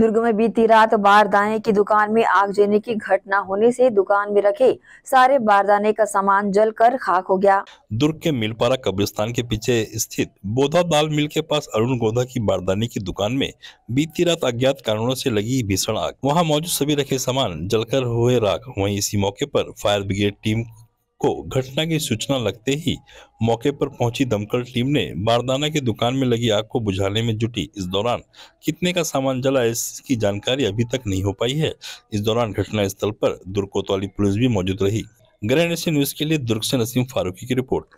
दुर्ग में बीती रात बारदाने की दुकान में आगजनी की घटना होने से दुकान में रखे सारे बारदाने का सामान जलकर खाक हो गया दुर्ग के मिलपारा कब्रिस्तान के पीछे स्थित बोधा दाल मिल के पास अरुण गोधा की बारदाने की दुकान में बीती रात अज्ञात कारणों से लगी भीषण आग वहां मौजूद सभी रखे सामान जलकर हुए राख वहीं इसी मौके पर फायर ब्रिगेड टीम को घटना की सूचना लगते ही मौके पर पहुंची दमकल टीम ने बारदाना की दुकान में लगी आग को बुझाने में जुटी इस दौरान कितने का सामान जला इसकी जानकारी अभी तक नहीं हो पाई है इस दौरान घटना स्थल पर दुर्ग कोतवाली पुलिस भी मौजूद रही ग्रैंड न्यूज के लिए दुर्ग से नसीम फारूकी की रिपोर्ट